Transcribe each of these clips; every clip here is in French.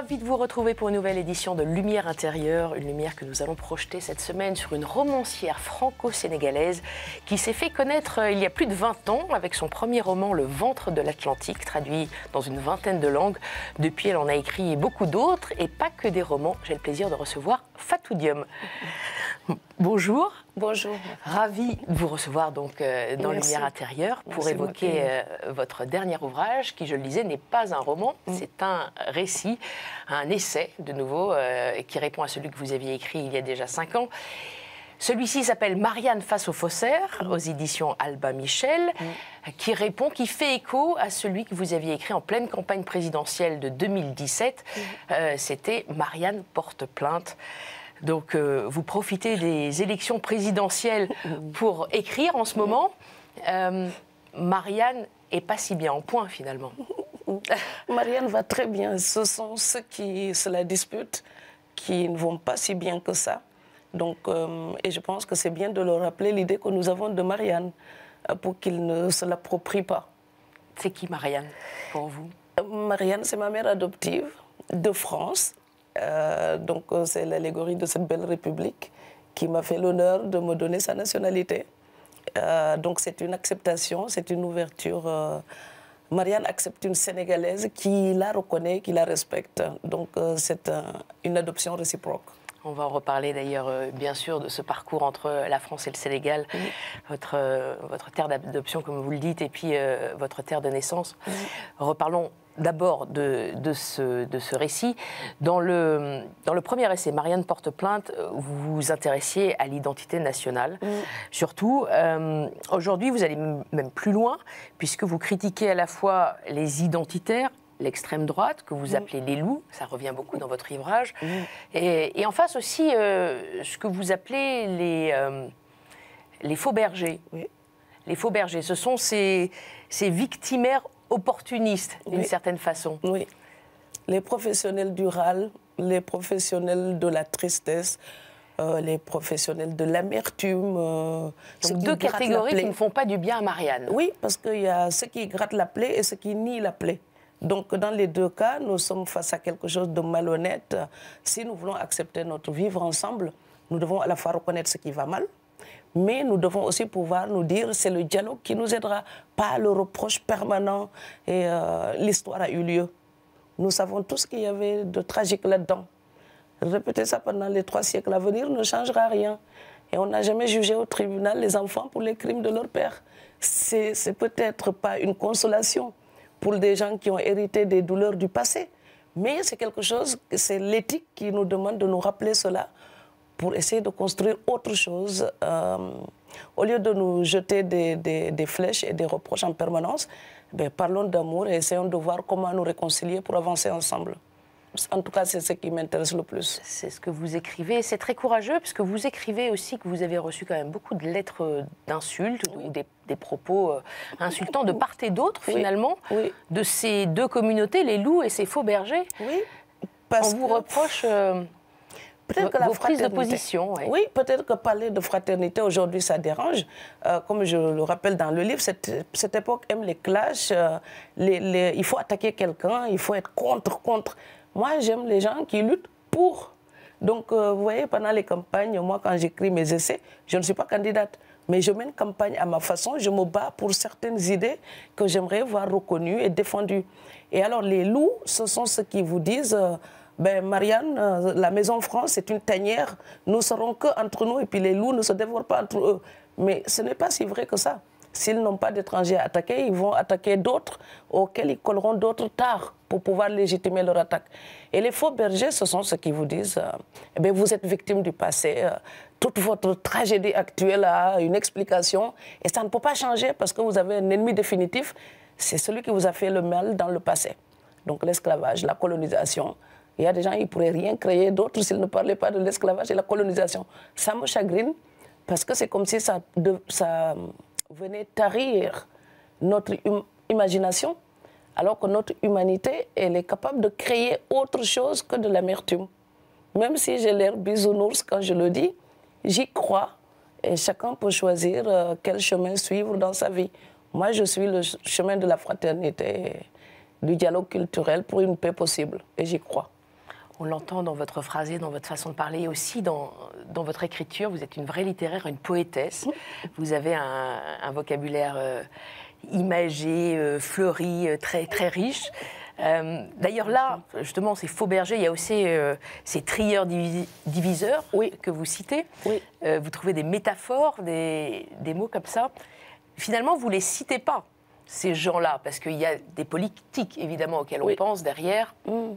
Ravi de vous retrouver pour une nouvelle édition de Lumière intérieure, une lumière que nous allons projeter cette semaine sur une romancière franco-sénégalaise qui s'est fait connaître euh, il y a plus de 20 ans avec son premier roman Le ventre de l'Atlantique, traduit dans une vingtaine de langues. Depuis, elle en a écrit beaucoup d'autres et pas que des romans. J'ai le plaisir de recevoir Fatou Bonjour. Bonjour. Ravi de vous recevoir donc euh, dans le Lumière intérieure pour évoquer euh, votre dernier ouvrage qui, je le disais, n'est pas un roman, mm. c'est un récit, un essai de nouveau euh, qui répond à celui que vous aviez écrit il y a déjà cinq ans. Celui-ci s'appelle Marianne face aux faussaires mm. aux éditions Alba Michel, mm. qui répond, qui fait écho à celui que vous aviez écrit en pleine campagne présidentielle de 2017. C'était Marianne porte plainte. Donc euh, vous profitez des élections présidentielles pour écrire en ce moment. Euh, Marianne est pas si bien en point finalement. Marianne va très bien. Ce sont ceux qui se la disputent qui ne vont pas si bien que ça. Donc, euh, et je pense que c'est bien de leur rappeler l'idée que nous avons de Marianne pour qu'ils ne se l'approprient pas. C'est qui Marianne pour vous Marianne, c'est ma mère adoptive de France euh, donc euh, c'est l'allégorie de cette belle République qui m'a fait l'honneur de me donner sa nationalité. Euh, donc c'est une acceptation, c'est une ouverture. Marianne accepte une Sénégalaise qui la reconnaît, qui la respecte. Donc c'est une adoption réciproque. On va en reparler d'ailleurs, euh, bien sûr, de ce parcours entre la France et le Sénégal, votre, euh, votre terre d'adoption, comme vous le dites, et puis euh, votre terre de naissance. Reparlons d'abord de, de, ce, de, ce, récit. Dans le, dans le premier essai, Marianne porte plainte, vous vous intéressiez à l'identité nationale. Surtout, aujourd'hui, vous allez même plus loin, puisque vous critiquez à la fois les identitaires l'extrême droite, que vous mm. appelez les loups, ça revient beaucoup dans votre ouvrage, mm. et, en face aussi euh, ce que vous appelez les, euh, les faux bergers. Les faux bergers, ce sont ces, ces victimaires opportunistes, d'une certaine façon. Oui. Les professionnels du râle, les professionnels de la tristesse, euh, les professionnels de l'amertume. Euh, deux catégories qui ne font pas du bien à Marianne. Oui, parce qu'il y a ceux qui grattent la plaie et ceux qui nient la plaie. Donc, dans les deux cas, nous sommes face à quelque chose de malhonnête. Si nous voulons accepter notre vivre ensemble, nous devons à la fois reconnaître ce qui va mal, mais nous devons aussi pouvoir nous dire c'est le dialogue qui nous aidera, pas le reproche permanent. Et euh, l'histoire a eu lieu. Nous savons tout ce qu'il y avait de tragique là-dedans. Répéter ça pendant les trois siècles à venir ne changera rien. Et on n'a jamais jugé au tribunal les enfants pour les crimes de leur père. C'est peut-être pas une consolation, pour des gens qui ont hérité des douleurs du passé. Mais c'est quelque chose, c'est l'éthique qui nous demande de nous rappeler cela pour essayer de construire autre chose. Euh, au lieu de nous jeter des, flèches et des reproches en permanence, ben, parlons d'amour et essayons de voir comment nous réconcilier pour avancer ensemble. En tout cas, c'est ce qui m'intéresse le plus. C'est ce que vous écrivez. C'est très courageux, parce que vous écrivez aussi que vous avez reçu quand même beaucoup de lettres euh, d'insultes ou des, propos euh, insultants de part et d'autre, finalement, de ces deux communautés, les loups et ces faux bergers. Oui. Parce On vous reproche. Euh, peut-être que la prise de position. Oui, peut-être que parler de fraternité aujourd'hui, ça dérange. comme je le rappelle dans le livre, cette, cette époque aime les clashs. les, il faut attaquer quelqu'un, il faut être contre, contre. Moi, j'aime les gens qui luttent pour. Donc, euh, vous voyez, pendant les campagnes, moi, quand j'écris mes essais, je ne suis pas candidate. Mais je mène campagne à ma façon, je me bats pour certaines idées que j'aimerais voir reconnues et défendues. Et alors, les loups, ce sont ceux qui vous disent euh, ben, Marianne, euh, la Maison France c'est une tanière, nous serons que entre nous, et puis les loups ne se dévorent pas entre eux. Mais ce n'est pas si vrai que ça. S'ils n'ont pas d'étrangers à attaquer, ils vont attaquer d'autres auxquels ils colleront d'autres tard pour pouvoir légitimer leur attaque. Et les faux bergers, ce sont ceux qui vous disent euh, eh vous êtes victime du passé, euh, toute votre tragédie actuelle a une explication et ça ne peut pas changer parce que vous avez un ennemi définitif, c'est celui qui vous a fait le mal dans le passé. Donc l'esclavage, la colonisation, il y a des gens qui ne pourraient rien créer d'autre s'ils ne parlaient pas de l'esclavage et la colonisation. Ça me chagrine parce que c'est comme si ça, ça Venez tarir notre imagination, alors que notre humanité, elle est capable de créer autre chose que de l'amertume. Même si j'ai l'air bisounours quand je le dis, j'y crois. Et chacun peut choisir euh, quel chemin suivre dans sa vie. Moi, je suis le chemin de la fraternité, du dialogue culturel pour une paix possible. Et j'y crois. On l'entend dans votre phrasé, dans votre façon de parler, aussi dans, dans votre écriture. Vous êtes une vraie littéraire, une poétesse. Vous avez un, vocabulaire euh, imagé, euh, fleuri, euh, très, très riche. D'ailleurs, là, justement, ces faux bergers, il y a aussi ces trieurs diviseurs que vous citez. vous trouvez des métaphores, des, mots comme ça. Finalement, vous ne les citez pas, ces gens-là, parce qu'il y a des politiques, évidemment, auxquelles on pense derrière. Mm.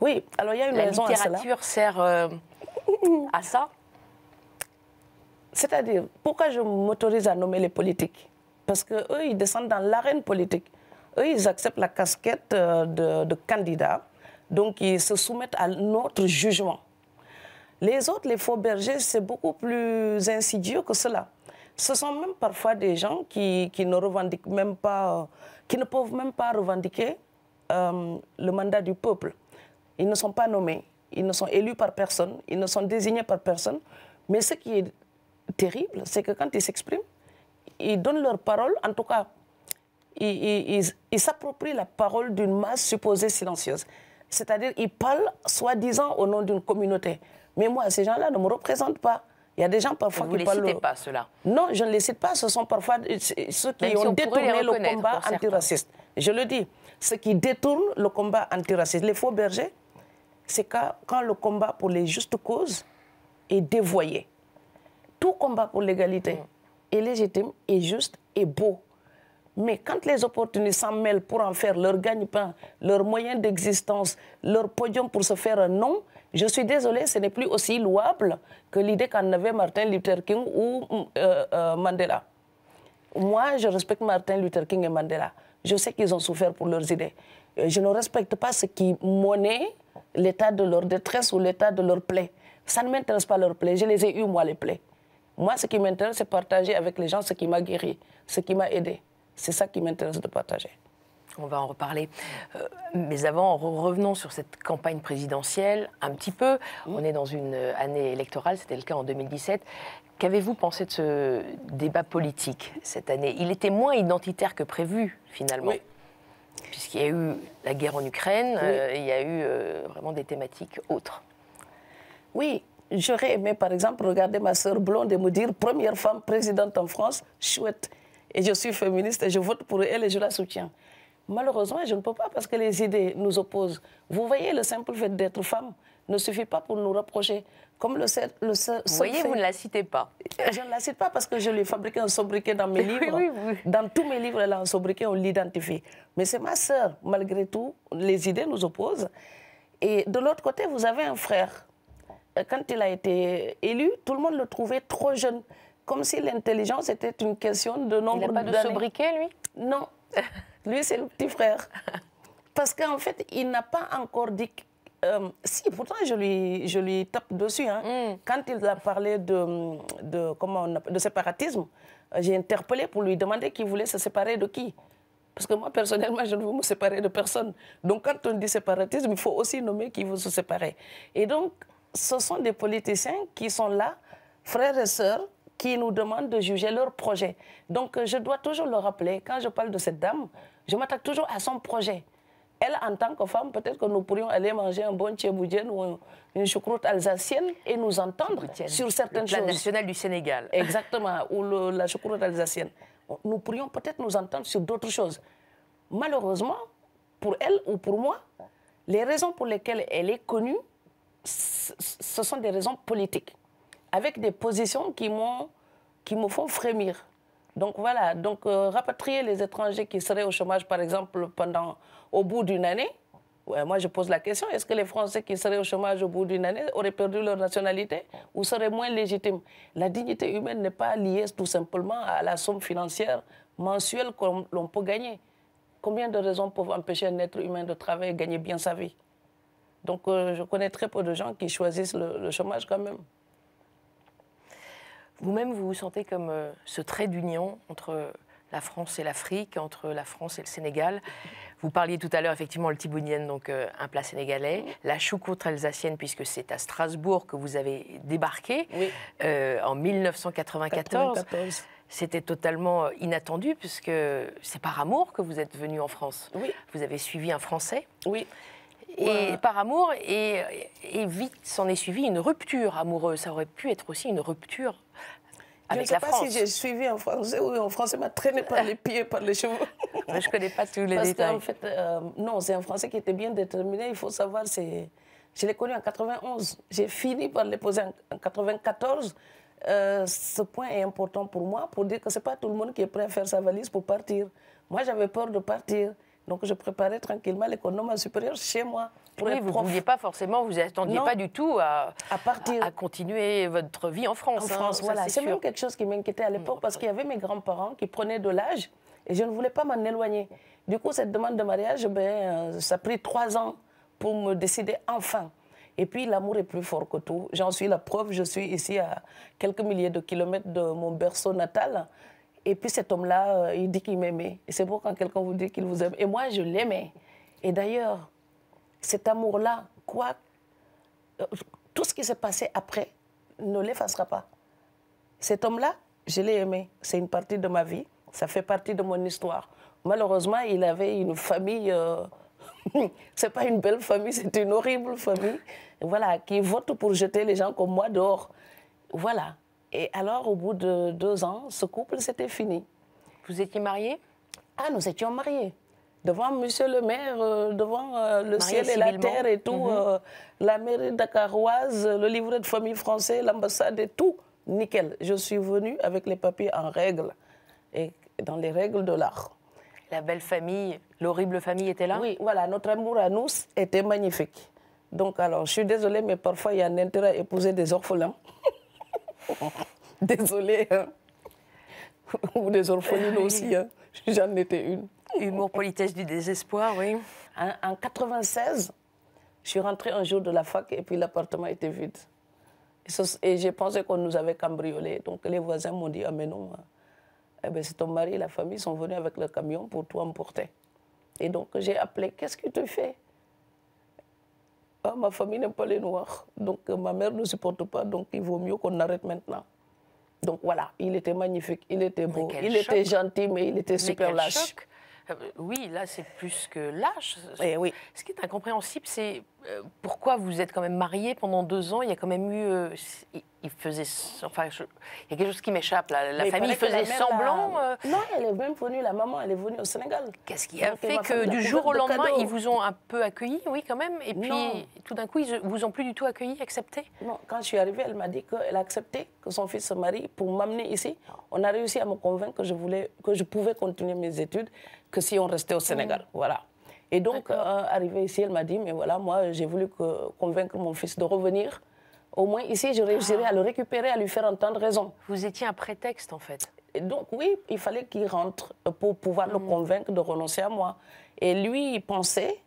Oui, alors il y a une la littérature sert euh, à ça. C'est-à-dire, pourquoi je m'autorise à nommer les politiques Parce qu'eux, ils descendent dans l'arène politique. Eux, ils acceptent la casquette euh, de, candidat, donc ils se soumettent à notre jugement. Les autres, les faux bergers, c'est beaucoup plus insidieux que cela. Ce sont même parfois des gens qui, ne revendiquent même pas, euh, qui ne peuvent même pas revendiquer le mandat du peuple. Ils ne sont pas nommés, ils ne sont élus par personne, ils ne sont désignés par personne. Mais ce qui est terrible, c'est que quand ils s'expriment, ils donnent leur parole, en tout cas, ils s'approprient la parole d'une masse supposée silencieuse. C'est-à-dire, ils parlent soi-disant au nom d'une communauté. Mais moi, ces gens-là ne me représentent pas. Il y a des gens parfois qui parlent. Vous ne les citez pas, ceux-là Non, je ne les cite pas. Ce sont parfois ceux qui ont détourné le combat antiraciste. Je le dis. Ceux qui détournent le combat antiraciste. Les faux bergers, c'est quand, le combat pour les justes causes est dévoyé. Tout combat pour l'égalité mm. est légitime, est juste et beau. Mais quand les opportunistes s'en mêlent pour en faire leur gagne-pain, leur moyen d'existence, leur podium pour se faire un nom, je suis désolé, ce n'est plus aussi louable que l'idée qu'en avait Martin Luther King ou euh, euh, Mandela. Moi, je respecte Martin Luther King et Mandela. Je sais qu'ils ont souffert pour leurs idées. Euh, je ne respecte pas ce qui monnaie l'état de leur détresse ou l'état de leur plaie. Ça ne m'intéresse pas leur plaie. Je les ai eu, moi, les plaies. Moi, ce qui m'intéresse, c'est partager avec les gens ce qui m'a guéri, ce qui m'a aidé. C'est ça qui m'intéresse de partager. On va en reparler. Euh, mais avant, revenons sur cette campagne présidentielle un petit peu. On est dans une euh, année électorale, c'était le cas en 2017. Qu'avez-vous pensé de ce débat politique cette année Il était moins identitaire que prévu, finalement puisqu'il y a eu la guerre en Ukraine, euh, il y a eu euh, vraiment des thématiques autres. Oui, j'aurais aimé par exemple regarder ma sœur blonde et me dire première femme présidente en France, chouette. Et je suis féministe et je vote pour elle et je la soutiens. Malheureusement, je ne peux pas parce que les idées nous opposent. Vous voyez le simple fait d'être femme ne suffit pas pour nous reprocher. Comme le, le Vous voyez, vous ne la citez pas. Je ne la cite pas parce que je lui ai fabriqué un sobriquet dans mes livres. Dans tous mes livres, elle sobriquet, on l'identifie. Mais c'est ma sœur, malgré tout, les idées nous opposent. Et de l'autre côté, vous avez un frère. Euh, quand il a été élu, tout le monde le trouvait trop jeune. Comme si l'intelligence était une question de nombre d'années. Il n'a pas de sobriquet, lui Non. lui, c'est le petit frère. Parce qu'en fait, il n'a pas encore dit euh, si, pourtant, je lui, tape dessus. Hein. Mm. Quand il a parlé de, de, comment de séparatisme, euh, j'ai interpellé pour lui demander qui voulait se séparer de qui. Parce que moi, personnellement, je ne veux me séparer de personne. Donc, quand on dit séparatisme, il faut aussi nommer qui veut se séparer. Et donc, ce sont des politiciens qui sont là, frères et sœurs, qui nous demandent de juger leur projet. Donc, euh, je dois toujours le rappeler, quand je parle de cette dame, je m'attaque toujours à son projet elle, en tant que femme, peut-être que nous pourrions aller manger un bon tchéboudjienne ou une choucroute alsacienne et nous entendre sur certaines choses. du Sénégal. Exactement, ou la choucroute alsacienne. Nous pourrions peut-être nous entendre sur d'autres choses. Malheureusement, pour elle ou pour moi, les raisons pour lesquelles elle est connue, ce sont des raisons politiques, avec des positions qui, qui me font frémir. Donc voilà, donc euh, rapatrier les étrangers qui seraient au chômage, par exemple, pendant, au bout d'une année, moi je pose la question, est-ce que les Français qui seraient au chômage au bout d'une année auraient perdu leur nationalité ou seraient moins légitimes La dignité humaine n'est pas liée tout simplement à la somme financière mensuelle que l'on peut gagner. Combien de raisons peuvent empêcher un être humain de travailler et gagner bien sa vie Donc euh, je connais très peu de gens qui choisissent le chômage quand même. Vous-même, vous vous sentez comme euh, ce trait d'union entre la France et l'Afrique, entre la France et le Sénégal. Vous parliez tout à l'heure effectivement le tibounienne, donc euh, un plat sénégalais, la choucroute alsacienne, puisque c'est à Strasbourg que vous avez débarqué euh, en 1994. C'était totalement inattendu, puisque c'est par amour que vous êtes venu en France. Vous avez suivi un Français. Oui et par amour, et, vite s'en est suivie une rupture amoureuse. Ça aurait pu être aussi une rupture avec je ne sais pas si j'ai suivi en français ou en français m'a traîné par les pieds, par les cheveux. je ne connais pas tous les détails. fait, euh, non, c'est un français qui était bien déterminé. Il faut savoir, c'est... je l'ai connu en 91. J'ai fini par le poser en 94. Euh, ce point est important pour moi, pour dire que ce n'est pas tout le monde qui est prêt à faire sa valise pour partir. Moi, j'avais peur de partir. Donc je préparais tranquillement l'économie supérieure chez moi. oui, vous ne pas forcément, vous attendiez pas du tout à, partir... à, continuer votre vie en France. En hein, voilà. C'est même quelque chose qui m'inquiétait à l'époque mm, parce qu'il y avait mes grands-parents qui prenaient de l'âge et je ne voulais pas m'en éloigner. Du coup, cette demande de mariage, ben, euh, ça a pris trois ans pour me décider enfin. Et puis l'amour est plus fort que tout. J'en suis la preuve, je suis ici à quelques milliers de kilomètres de mon berceau natal. Et puis cet homme-là, euh, il dit qu'il m'aimait. Et c'est beau quand quelqu'un vous dit qu'il vous aime. Et moi, je l'aimais. Et d'ailleurs, cet amour-là, quoi, euh, tout ce qui s'est passé après ne l'effacera pas. Cet homme-là, je l'ai aimé. C'est une partie de ma vie. Ça fait partie de mon histoire. Malheureusement, il avait une famille. Euh, c'est pas une belle famille, c'est une horrible famille. Voilà, qui vote pour jeter les gens comme moi dehors. Voilà. Et alors, au bout de deux ans, ce couple, c'était fini. Vous étiez mariés Ah, nous étions mariés. Devant monsieur le maire, euh, devant euh, le ciel et la terre et tout, mhm. euh, la mairie dakaroise, le livret de famille français, l'ambassade et tout. Nickel. Je suis venue avec les papiers en règle et dans les règles de l'art. La belle famille, l'horrible famille était là Oui, voilà, notre amour à nous était magnifique. Donc alors, je suis désolée, mais parfois il y a un intérêt à épouser des orphelins. Désolée. Hein. Ou des orphelines aussi. Hein. J'en étais une. Humour, politesse du désespoir, oui. En, 1996, 96, je suis rentrée un jour de la fac et puis l'appartement était vide. Et, j'ai pensé qu'on nous avait cambriolé. Donc les voisins m'ont dit, ah mais non, hein. eh ben, c'est ton mari et la famille sont venus avec le camion pour tout emporter. Et donc j'ai appelé, qu'est-ce que tu fais ma famille n'aime pas les noirs. Donc euh, ma mère ne supporte pas, donc il vaut mieux qu'on arrête maintenant. Donc voilà, il était magnifique, il était beau, il était gentil, mais il était super lâche. Euh, oui, là, c'est plus que lâche. Eh oui. Ce qui est incompréhensible, c'est euh, pourquoi vous êtes quand même marié pendant deux ans. Il y a quand même eu. Euh, il faisait. Enfin, il y a quelque chose qui m'échappe. La, famille faisait semblant. Non, elle est même venue, la maman, elle est venue au Sénégal. Qu'est-ce qui a fait que du jour au lendemain, ils vous ont un peu accueilli, oui, quand même. Et puis, tout d'un coup, ils vous ont plus du tout accueilli, accepté Non, quand je suis arrivée, elle m'a dit qu'elle a accepté que son fils se marie pour m'amener ici. On a réussi à me convaincre que je, voulais, que je pouvais continuer mes études que si on restait au Sénégal. Voilà. Et donc, euh, arrivée ici, elle m'a dit, mais voilà, moi, j'ai voulu convaincre mon fils de revenir. Au moins, ici, je réussirais ah. à le récupérer, à lui faire entendre raison. Vous étiez un prétexte, en fait. Et donc, oui, il fallait qu'il rentre euh, pour pouvoir le mm. convaincre de renoncer à moi. Et lui, il pensait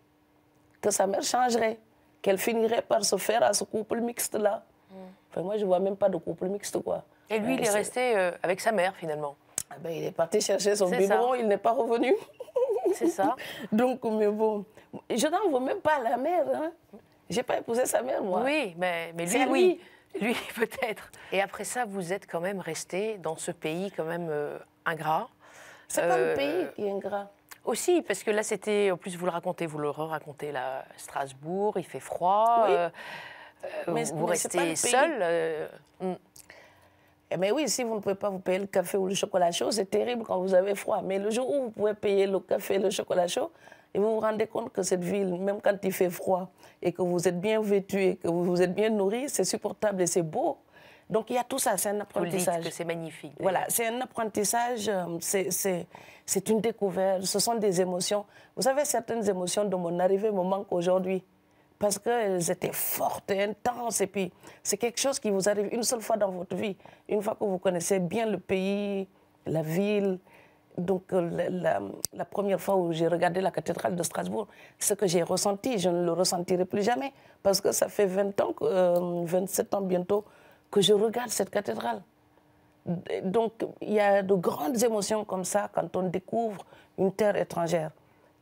que sa mère changerait, qu'elle finirait par se faire à ce couple mixte-là. Mm. Enfin, moi, je ne vois même pas de couple mixte, quoi. Et lui, il est, resté euh, avec sa mère, finalement ah ben, il est parti chercher son biberon, il n'est pas revenu. C'est ça. Donc, mais bon, je n'en veux même pas à la mère. Hein. Je n'ai pas épousé sa mère, moi. Oui, mais, mais lui, oui. Lui, peut-être. Et après ça, vous êtes quand même resté dans ce pays quand même euh, ingrat. C'est pas un euh, pays qui est ingrat. Aussi, parce que là, c'était, en plus, vous le racontez, vous le racontez, la Strasbourg, il fait froid. Euh, vous restez seul. Hmm. Eh mais oui, si vous ne pouvez pas vous payer le café ou le chocolat chaud, c'est terrible quand vous avez froid. Mais le jour où vous pouvez payer le café et le chocolat chaud, et vous vous rendez compte que cette ville, même quand il fait froid et que vous êtes bien vêtu et que vous vous êtes bien nourri, c'est supportable et c'est beau. Donc il y a tout ça, c'est un apprentissage. c'est magnifique. Voilà, c'est un apprentissage, euh, c'est une découverte, ce sont des émotions. Vous savez, certaines émotions de mon arrivée me manquent aujourd'hui parce qu'elles étaient fortes et intenses. Et puis, c'est quelque chose qui vous arrive une seule fois dans votre vie, une fois que vous connaissez bien le pays, la ville. Donc, euh, la, première fois où j'ai regardé la cathédrale de Strasbourg, ce que j'ai ressenti, je ne le ressentirai plus jamais, parce que ça fait 20 ans, 27 euh, ans bientôt, que je regarde cette cathédrale. Donc, il y a de grandes émotions comme ça quand on découvre une terre étrangère.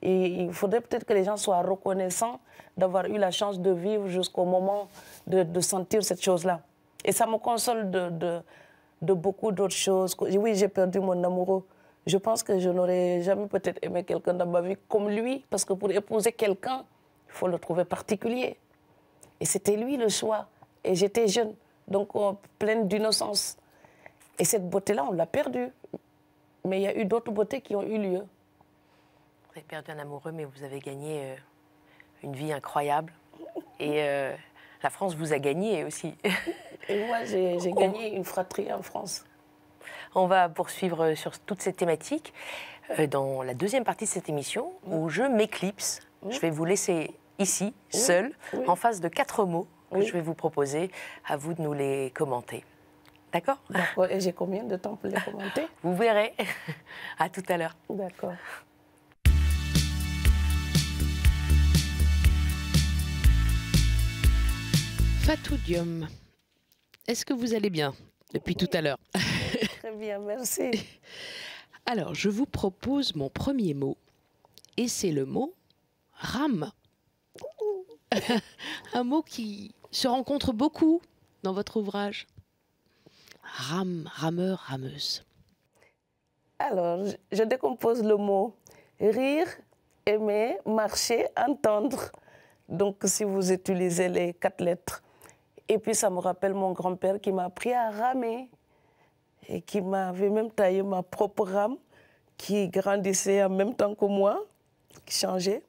Et il faudrait peut-être que les gens soient reconnaissants d'avoir eu la chance de vivre jusqu'au moment de, sentir cette chose-là. Et ça me console de, de beaucoup d'autres choses. Oui, j'ai perdu mon amoureux. Je pense que je n'aurais jamais peut-être aimé quelqu'un dans ma vie comme lui, parce que pour épouser quelqu'un, il faut le trouver particulier. Et c'était lui le choix. Et j'étais jeune, donc euh, pleine d'innocence. Et cette beauté-là, on l'a perdue. Mais il y a eu d'autres beautés qui ont eu lieu. Vous avez perdu un amoureux, mais vous avez gagné euh, une vie incroyable. Et euh, la France vous a gagné aussi. Et moi, j'ai gagné une fratrie en France. On va poursuivre euh, sur toutes ces thématiques dans la deuxième partie de cette émission mm. où je m'éclipse. Mm. Je vais vous laisser ici, seule, seul, en face de quatre mots que je vais vous proposer. À vous de nous les commenter. D'accord D'accord. Et j'ai combien de temps pour les commenter Vous verrez. À tout à l'heure. D'accord. Patudium, est-ce que vous allez bien depuis tout à l'heure Très bien, merci. Alors, je vous propose mon premier mot, et c'est le mot rame. Un mot qui se rencontre beaucoup dans votre ouvrage. Rame, rameur, rameuse. Alors, je décompose le mot rire, aimer, marcher, entendre. Donc, si vous utilisez les quatre lettres, et puis ça me rappelle mon grand-père qui m'a appris à ramer et qui m'avait même taillé ma propre rame qui grandissait en même temps que moi, qui changeait.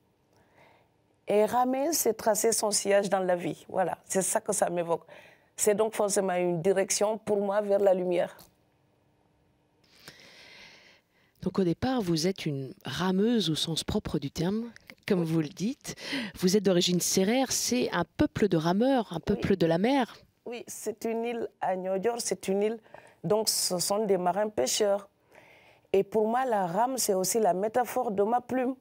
Et ramer, c'est tracer son sillage dans la vie. Voilà, c'est ça que ça m'évoque. C'est donc forcément une direction pour moi vers la lumière. Donc au départ, vous êtes une rameuse au sens propre du terme, comme vous le dites. Vous êtes d'origine sérère, c'est un peuple de rameurs, un peuple de la mer. Oui, c'est une île à New York, c'est une île. Donc, ce sont des marins pêcheurs. Et pour moi, la rame, c'est aussi la métaphore de ma plume.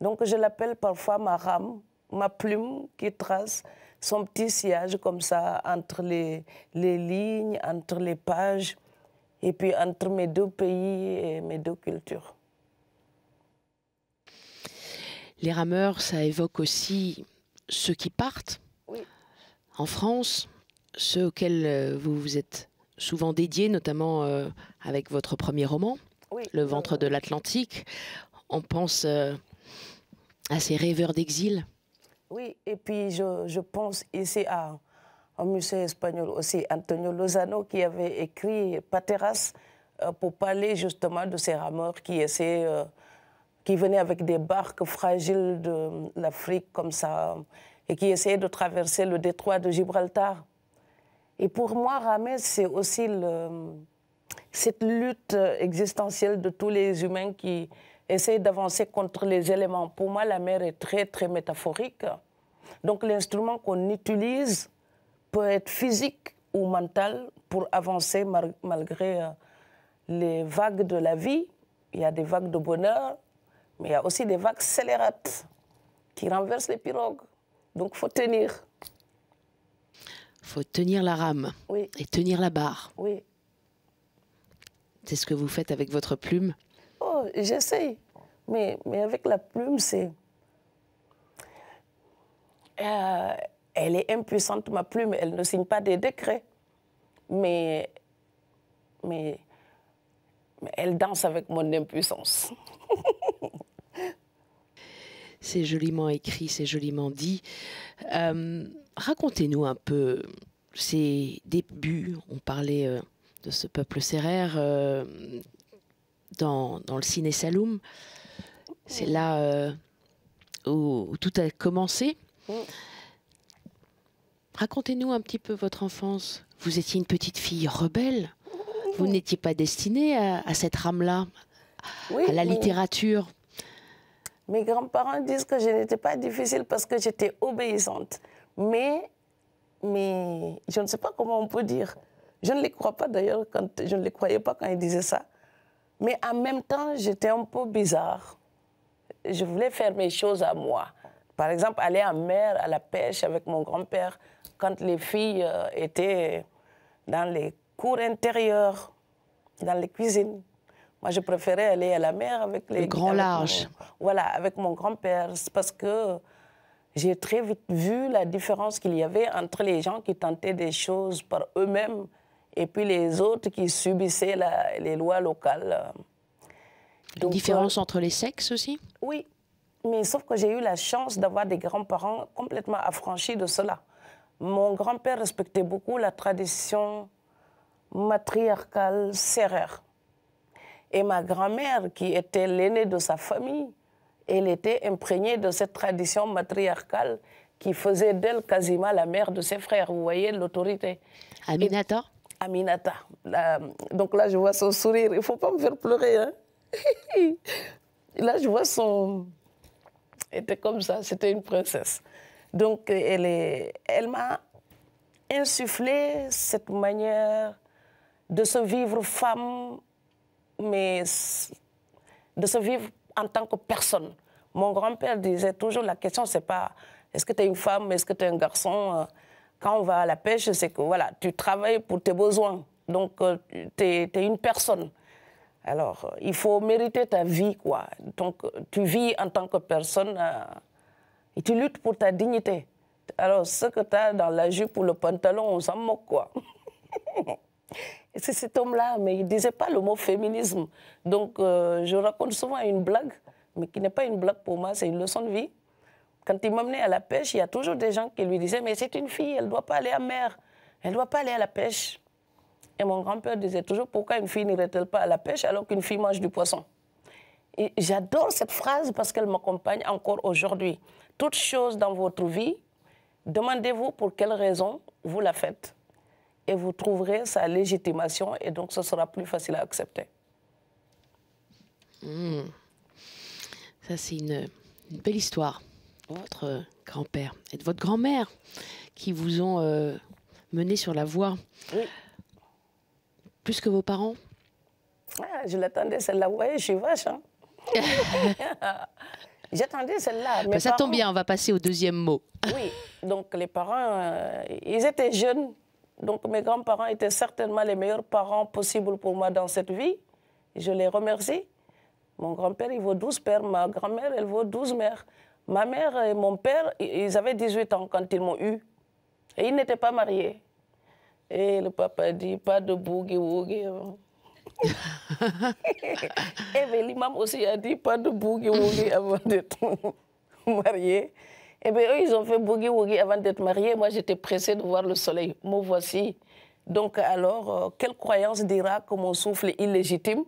Donc, je l'appelle parfois ma rame, ma plume qui trace son petit sillage comme ça entre les, les lignes, entre les pages, et puis entre mes deux pays et mes deux cultures. Les rameurs, ça évoque aussi ceux qui partent en France, ceux auxquels euh, vous vous êtes souvent dédié, notamment euh, avec votre premier roman, Le ventre de l'Atlantique. On pense euh, à ces rêveurs d'exil. Oui, et puis je, pense ici à, un musée espagnol aussi, Antonio Lozano, qui avait écrit Pateras pour parler justement de ces rameurs qui essaient qui venaient avec des barques fragiles de l'Afrique comme ça et qui essayaient de traverser le détroit de Gibraltar. Et pour moi, Ramès, c'est aussi le, cette lutte existentielle de tous les humains qui essayent d'avancer contre les éléments. Pour moi, la mer est très, très métaphorique. Donc l'instrument qu'on utilise peut être physique ou mental pour avancer malgré euh, les vagues de la vie. Il y a des vagues de bonheur, mais il y a aussi des vagues scélérates qui renversent les pirogues. Donc il faut tenir. Il faut tenir la rame et tenir la barre. Oui. C'est ce que vous faites avec votre plume Oh, j'essaye. Mais, mais avec la plume, c'est... Euh, elle est impuissante, ma plume. Elle ne signe pas des décrets. mais, mais elle danse avec mon impuissance c'est joliment écrit, c'est joliment dit. Euh, racontez-nous un peu ces débuts. On parlait euh, de ce peuple sérère euh, dans, le ciné Saloum. C'est là où, tout a commencé. Racontez-nous un petit peu votre enfance. Vous étiez une petite fille rebelle. Vous n'étiez pas destinée à, cette rame-là, à la littérature. Mes grands-parents disent que je n'étais pas difficile parce que j'étais obéissante. Mais, mais je ne sais pas comment on peut dire. Je ne les crois pas d'ailleurs, quand, je ne les croyais pas quand ils disaient ça. Mais en même temps, j'étais un peu bizarre. Je voulais faire mes choses à moi. Par exemple, aller en mer, à la pêche avec mon grand-père, quand les filles euh, étaient dans les cours intérieurs, dans les cuisines. Moi, je préférais aller à la mer avec les... grands larges. voilà, avec mon grand-père, parce que j'ai très vite vu la différence qu'il y avait entre les gens qui tentaient des choses par eux-mêmes et puis les autres qui subissaient les lois locales. Donc, différence entre les sexes aussi Oui, mais sauf que j'ai eu la chance d'avoir des grands-parents complètement affranchis de cela. Mon grand-père respectait beaucoup la tradition matriarcale serrère. Et ma grand-mère, qui était l'aînée de sa famille, elle était imprégnée de cette tradition matriarcale qui faisait d'elle quasiment la mère de ses frères. Vous voyez l'autorité. Aminata Aminata. donc là, je vois son sourire. Il ne faut pas me faire pleurer. Hein là, je vois son. Elle était comme ça, c'était une princesse. Donc, elle, elle m'a insufflé cette manière de se vivre femme mais de se vivre en tant que personne. Mon grand-père disait toujours la question, c'est pas est-ce que tu es une femme, est-ce que tu es un garçon. Euh, quand on va à la pêche, c'est que voilà, tu travailles pour tes besoins. Donc, euh, tu es, une personne. Alors, euh, il faut mériter ta vie, quoi. Donc, tu vis en tant que personne et tu luttes pour ta dignité. Alors, ce que tu as dans la jupe ou le pantalon, on s'en moque, quoi. c'est cet homme-là, mais il ne disait pas le mot féminisme. Donc, euh, je raconte souvent une blague, mais qui n'est pas une blague pour moi, c'est une leçon de vie. Quand il m'amenait à la pêche, il y a toujours des gens qui lui disaient, mais c'est une fille, elle ne doit pas aller à mer, elle ne doit pas aller à la pêche. Et mon grand-père disait toujours, pourquoi une fille n'irait-elle pas à la pêche alors qu'une fille mange du poisson Et j'adore cette phrase parce qu'elle m'accompagne encore aujourd'hui. Toute chose dans votre vie, demandez-vous pour quelle raison vous la faites et vous trouverez sa légitimation et donc ce sera plus facile à accepter. Hmm. Ça, c'est une, belle histoire votre grand-père et de votre grand-mère qui vous ont euh, mené sur la voie. Plus que vos parents ah, Je l'attendais, celle-là. oui, je suis vache. Hein. J'attendais celle-là. Bah, ça tombe bien, on va passer au deuxième mot. oui, donc les parents, euh, ils étaient jeunes. Donc mes grands-parents étaient certainement les meilleurs parents possibles pour moi dans cette vie. Je les remercie. Mon grand-père, il vaut 12 pères. Ma grand-mère, elle vaut 12 mères. Ma mère et mon père, ils avaient 18 ans quand ils m'ont eu. Et ils n'étaient pas mariés. Et le papa dit, pas de boogie-woogie. Hein. et l'imam aussi a dit, pas de boogie-woogie avant d'être marié. Eh bien, eux, ils ont fait boogie woogie avant d'être mariés. Moi, j'étais pressée de voir le soleil. Me voici. Donc, alors, euh, quelle croyance dira que mon souffle est illégitime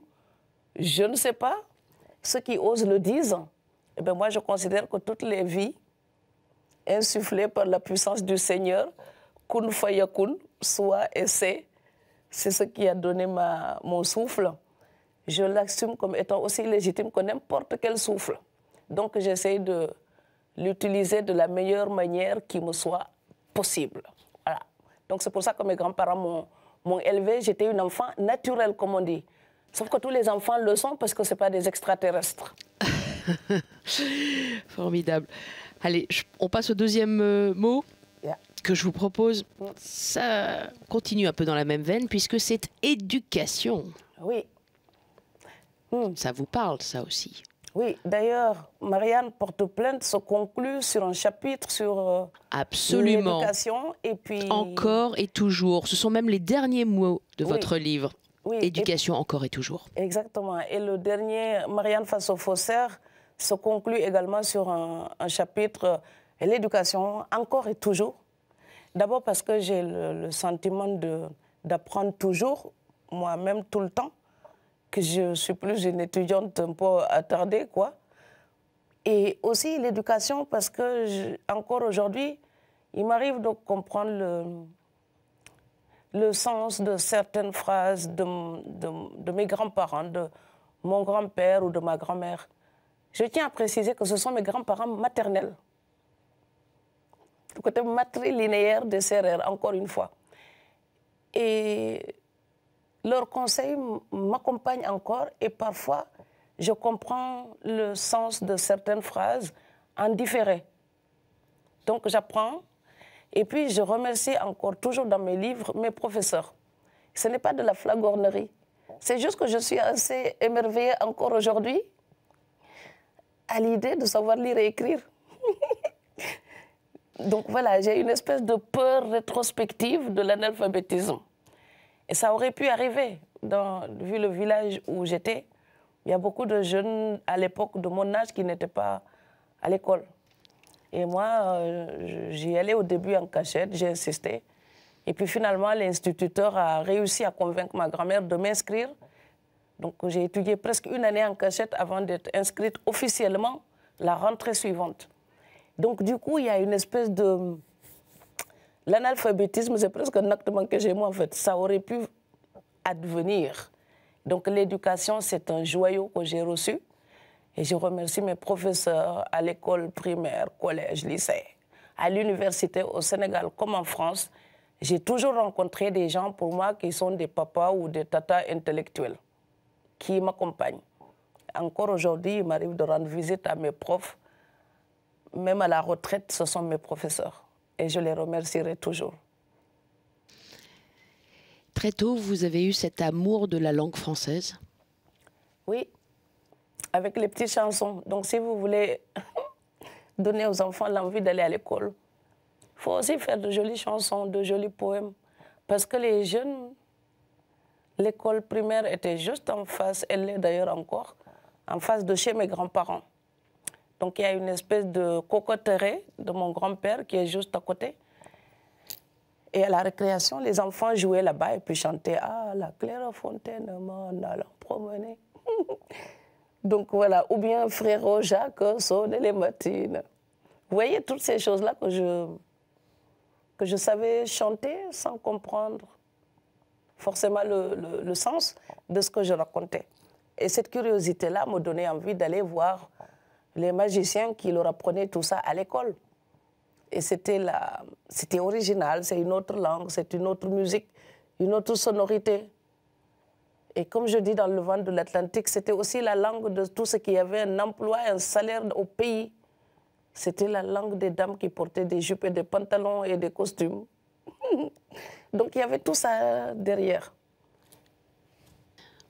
Je ne sais pas. Ceux qui osent le disent. Eh bien, moi, je considère que toutes les vies insufflées par la puissance du Seigneur, kun fayakun, soit et c'est, c'est ce qui a donné ma, mon souffle. Je l'assume comme étant aussi légitime que n'importe quel souffle. Donc, j'essaie de l'utiliser de la meilleure manière qui me soit possible. Voilà. Donc c'est pour ça que mes grands-parents m'ont élevé. J'étais une enfant naturelle, comme on dit. Sauf que tous les enfants le sont parce que ce pas des extraterrestres. Formidable. Allez, on passe au deuxième euh, mot que je vous propose. Mm. Ça continue un peu dans la même veine puisque c'est éducation. Oui. Mm. Ça vous parle, ça aussi oui, d'ailleurs, Marianne porte plainte se conclut sur un chapitre sur euh, l'éducation et puis encore et toujours. Ce sont même les derniers mots de votre livre. Éducation encore et toujours. Exactement. Et le dernier, Marianne face aux faussaires, se conclut également sur un, chapitre euh, l'éducation encore et toujours. D'abord parce que j'ai le sentiment d'apprendre toujours, moi-même tout le temps que je suis plus une étudiante un peu attardée, quoi. Et aussi l'éducation, parce que encore aujourd'hui, il m'arrive de comprendre le, le, sens de certaines phrases de, de, mes grands-parents, de mon grand-père ou de ma grand-mère. Je tiens à préciser que ce sont mes grands-parents maternels. Le côté matrilinéaire des CRR, encore une fois. Et leurs conseils m'accompagnent encore et parfois je comprends le sens de certaines phrases en différé. Donc j'apprends et puis je remercie encore toujours dans mes livres mes professeurs. Ce n'est pas de la flagornerie. C'est juste que je suis assez émerveillée encore aujourd'hui à l'idée de savoir lire et écrire. Donc voilà, j'ai une espèce de peur rétrospective de l'analphabétisme. Et ça aurait pu arriver, dans, vu le village où j'étais. Il y a beaucoup de jeunes à l'époque de mon âge qui n'étaient pas à l'école. Et moi, euh, j'y allais au début en cachette, j'ai insisté. Et puis finalement, l'instituteur a réussi à convaincre ma grand-mère de m'inscrire. Donc j'ai étudié presque une année en cachette avant d'être inscrite officiellement la rentrée suivante. Donc du coup, il y a une espèce de L'analphabétisme, c'est presque un acte manqué j'ai moi, en fait. Ça aurait pu advenir. Donc l'éducation, c'est un joyau que j'ai reçu. Et je remercie mes professeurs à l'école primaire, collège, lycée, à l'université au Sénégal comme en France. J'ai toujours rencontré des gens pour moi qui sont des papas ou des tatas intellectuels qui m'accompagnent. Encore aujourd'hui, il m'arrive de rendre visite à mes profs. Même à la retraite, ce sont mes professeurs et je les remercierai toujours. Très tôt, vous avez eu cet amour de la langue française Oui, avec les petites chansons. Donc si vous voulez donner aux enfants l'envie d'aller à l'école, il faut aussi faire de jolies chansons, de jolis poèmes. Parce que les jeunes, l'école primaire était juste en face, elle l'est d'ailleurs encore, en face de chez mes grands-parents. Donc il y a une espèce de cocoterie de mon grand-père qui est juste à côté. Et à la récréation, les enfants jouaient là-bas et puis chantaient Ah, la Claire Fontaine, en allant promener. Donc voilà, ou bien Frérot Jacques sonne les matines. Vous voyez toutes ces choses-là que je, que je savais chanter sans comprendre forcément le, le, le sens de ce que je racontais. Et cette curiosité-là me donnait envie d'aller voir les magiciens qui leur apprenaient tout ça à l'école. Et c'était c'était original, c'est une autre langue, c'est une autre musique, une autre sonorité. Et comme je dis dans le vent de l'Atlantique, c'était aussi la langue de tout ce qui avait un emploi, un salaire au pays. C'était la langue des dames qui portaient des jupes et des pantalons et des costumes. Donc il y avait tout ça derrière.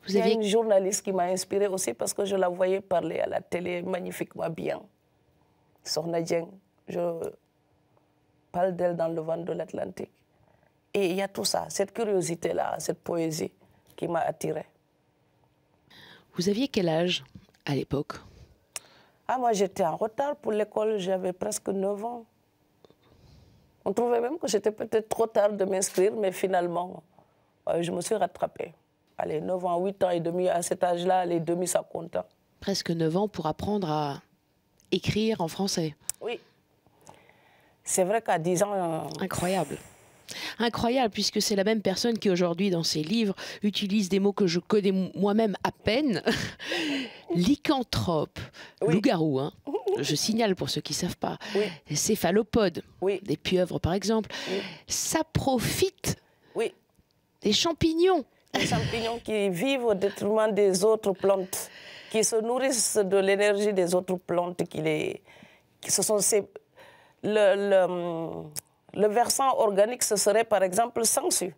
Il y a une journaliste qui m'a inspirée aussi parce que je la voyais parler à la télé magnifiquement bien. Sornadien, je parle d'elle dans le vent de l'Atlantique. Et il y a tout ça, cette curiosité-là, cette poésie qui m'a attirée. Vous aviez quel âge à l'époque Ah, moi j'étais en retard pour l'école, j'avais presque 9 ans. On trouvait même que j'étais peut-être trop tard de m'inscrire, mais finalement, euh, je me suis rattrapée allez, 9 ans, 8 ans et demi, à cet âge-là, les demi, ça compte. Hein. Presque 9 ans pour apprendre à écrire en français. Oui. C'est vrai qu'à 10 ans... Euh, Incroyable. Incroyable, puisque c'est la même personne qui aujourd'hui, dans ses livres, utilise des mots que je connais moi-même à peine. Lycanthrope, loup-garou, hein. je signale pour ceux qui ne savent pas. Céphalopode, oui. des pieuvres par exemple. Ça profite des champignons les champignons qui vivent au détriment des autres plantes, qui se nourrissent de l'énergie des autres plantes, qui les, qui ce sont le, le, versant organique, ce serait par exemple sangsu.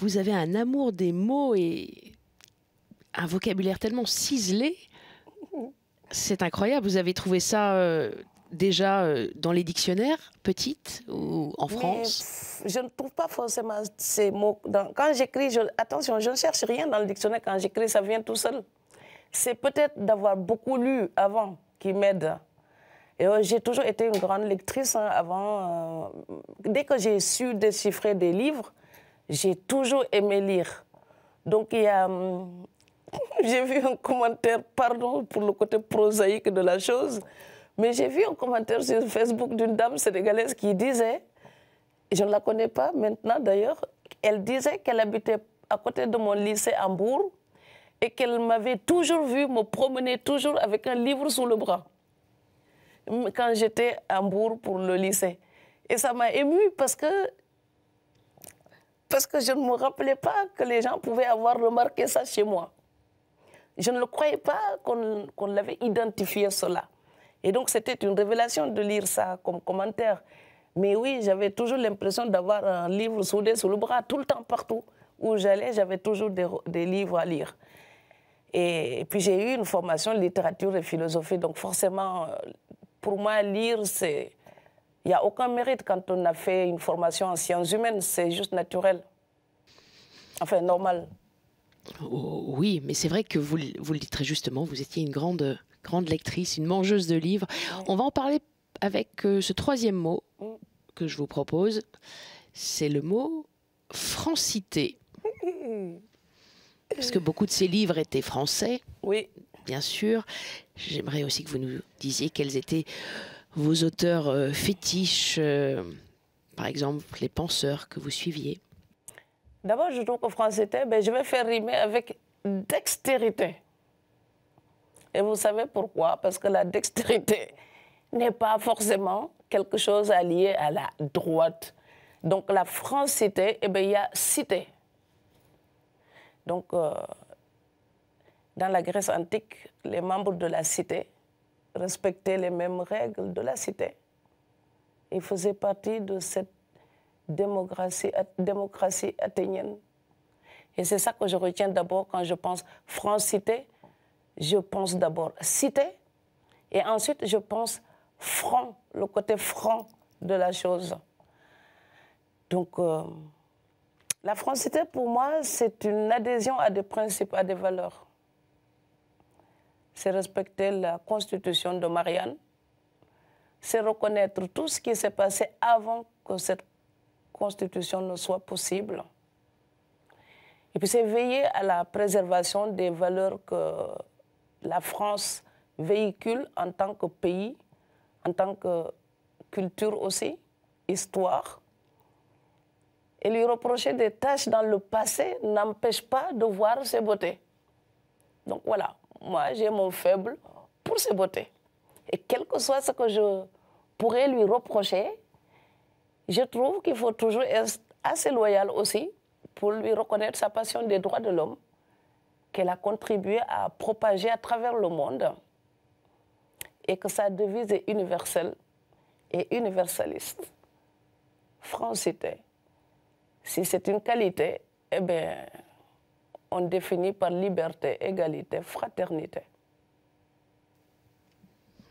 Vous avez un amour des mots et un vocabulaire tellement ciselé. C'est incroyable, vous avez trouvé ça euh, déjà euh, dans les dictionnaires, petites, ou en France Je ne trouve pas forcément ces mots. quand j'écris, attention, je ne cherche rien dans le dictionnaire. Quand j'écris, ça vient tout seul. C'est peut-être d'avoir beaucoup lu avant qui m'aide. Et euh, j'ai toujours été une grande lectrice hein, avant. Euh, dès que j'ai su déchiffrer des livres, j'ai toujours aimé lire. Donc hum, j'ai vu un commentaire, pardon pour le côté prosaïque de la chose, mais j'ai vu un commentaire sur Facebook d'une dame sénégalaise qui disait, je ne la connais pas maintenant d'ailleurs, elle disait qu'elle habitait à côté de mon lycée à Hambourg et qu'elle m'avait toujours vu me promener toujours avec un livre sous le bras quand j'étais à Hambourg pour le lycée. Et ça m'a émue parce que, parce que je ne me rappelais pas que les gens pouvaient avoir remarqué ça chez moi. Je ne le croyais pas qu'on l'avait identifié cela. Et donc, c'était une révélation de lire ça comme commentaire. Mais oui, j'avais toujours l'impression d'avoir un livre soudé sous le bras, tout le temps, partout où j'allais, j'avais toujours des, livres à lire. Et, puis j'ai eu une formation littérature et philosophie, donc forcément, euh, pour moi, lire, c'est... Il n'y a aucun mérite quand on a fait une formation en sciences humaines, c'est juste naturel. Enfin, normal. Oh, oui, mais c'est vrai que vous, vous le dites très justement, vous étiez une grande grande lectrice, une mangeuse de livres. On va en parler avec euh, ce troisième mot que je vous propose. C'est le mot francité. Parce que beaucoup de ces livres étaient français. Oui. Bien sûr. J'aimerais aussi que vous nous disiez quels étaient vos auteurs euh, fétiches, euh, par exemple les penseurs que vous suiviez. D'abord, je trouve que francité, ben, je vais faire rimer avec dextérité. Et vous savez pourquoi Parce que la dextérité n'est pas forcément quelque chose à lier à la droite. Donc la francité, eh ben, il y a cité. Donc, euh, dans la Grèce antique, les membres de la cité respectaient les mêmes règles de la cité. Ils faisaient partie de cette démocratie, démocratie athénienne. Et c'est ça que je retiens d'abord quand je pense francité, je pense d'abord cité, et ensuite je pense franc, le côté franc de la chose. Donc, euh, la francité, pour moi, c'est une adhésion à des principes, à des valeurs. C'est respecter la constitution de Marianne, c'est reconnaître tout ce qui s'est passé avant que cette constitution ne soit possible. Et puis c'est veiller à la préservation des valeurs que la France véhicule en tant que pays, en tant que culture aussi, histoire. Et lui reprocher des tâches dans le passé n'empêche pas de voir ses beautés. Donc voilà, moi j'ai mon faible pour ses beautés. Et quel que soit ce que je pourrais lui reprocher, je trouve qu'il faut toujours être assez loyal aussi pour lui reconnaître sa passion des droits de l'homme qu'elle a contribué à propager à travers le monde et que sa devise est universelle et universaliste. Francité, si c'est une qualité, eh bien, on définit par liberté, égalité, fraternité.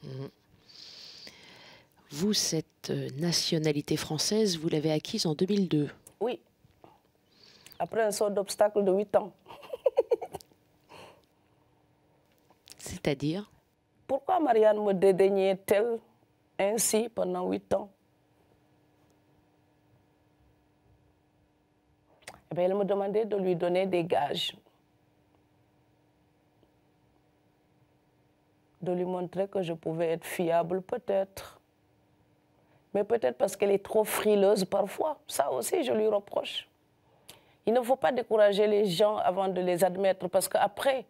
Mm-hmm. Vous, cette euh, nationalité française, vous l'avez acquise en 2002 Oui, après un saut d'obstacle de 8 ans. C'est-à-dire Pourquoi Marianne me dédaignait-elle ainsi pendant huit ans eh ben, Elle me demandait de lui donner des gages, de lui montrer que je pouvais être fiable peut-être, mais peut-être parce qu'elle est trop frileuse parfois. Ça aussi, je lui reproche. Il ne faut pas décourager les gens avant de les admettre parce qu'après,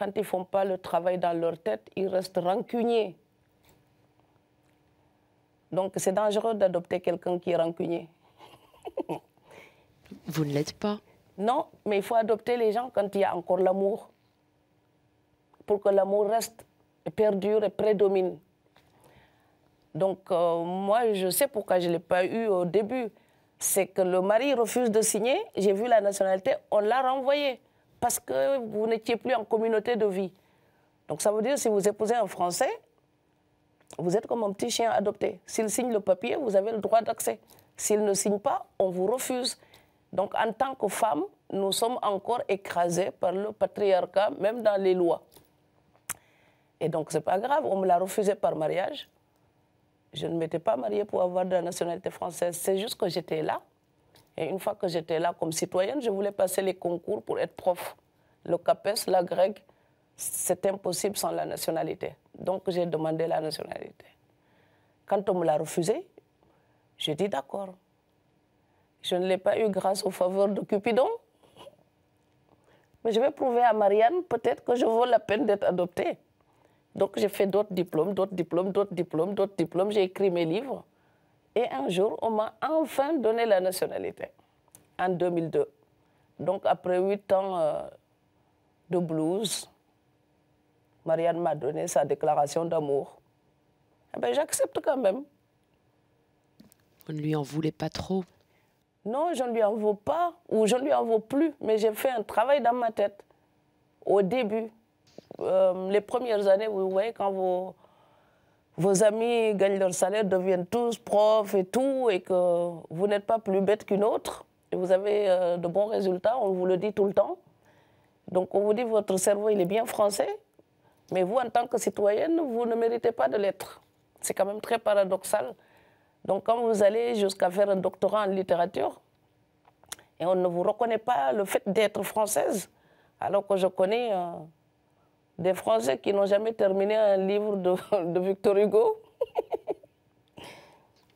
quand ils ne font pas le travail dans leur tête, ils restent rancuniers. Donc c'est dangereux d'adopter quelqu'un qui est rancunier. Vous ne l'êtes pas Non, mais il faut adopter les gens quand il y a encore l'amour. Pour que l'amour reste, perdure et prédomine. Donc euh, moi, je sais pourquoi je ne l'ai pas eu au début. C'est que le mari refuse de signer, j'ai vu la nationalité, on l'a renvoyé parce que vous n'étiez plus en communauté de vie. Donc ça veut dire si vous épousez un Français, vous êtes comme un petit chien adopté. S'il signe le papier, vous avez le droit d'accès. S'il ne signe pas, on vous refuse. Donc en tant que femme, nous sommes encore écrasés par le patriarcat, même dans les lois. Et donc c'est pas grave, on me l'a refusé par mariage. Je ne m'étais pas mariée pour avoir de la nationalité française, c'est juste que j'étais là et une fois que j'étais là comme citoyenne, je voulais passer les concours pour être prof. Le CAPES, la grecque, c'est impossible sans la nationalité. Donc j'ai demandé la nationalité. Quand on me l'a refusé, j'ai dit d'accord. Je ne l'ai pas eu grâce aux faveurs de Cupidon. Mais je vais prouver à Marianne peut-être que je vaux la peine d'être adoptée. Donc j'ai fait d'autres diplômes, d'autres diplômes, d'autres diplômes, d'autres diplômes. J'ai écrit mes livres. Et un jour, on m'a enfin donné la nationalité, en 2002. Donc après huit ans euh, de blues, Marianne m'a donné sa déclaration d'amour. Eh ben, J'accepte quand même. Vous ne lui en voulez pas trop Non, je ne lui en veux pas, ou je ne lui en veux plus, mais j'ai fait un travail dans ma tête. Au début, euh, les premières années, vous voyez, quand vous vos amis gagnent leur salaire, deviennent tous profs et tout, et que vous n'êtes pas plus bête qu'une autre, et vous avez euh, de bons résultats, on vous le dit tout le temps. Donc on vous dit votre cerveau, il est bien français, mais vous, en tant que citoyenne, vous ne méritez pas de l'être. C'est quand même très paradoxal. Donc quand vous allez jusqu'à faire un doctorat en littérature, et on ne vous reconnaît pas le fait d'être française, alors que je connais... Euh, des Français qui n'ont jamais terminé un livre de, Victor Hugo.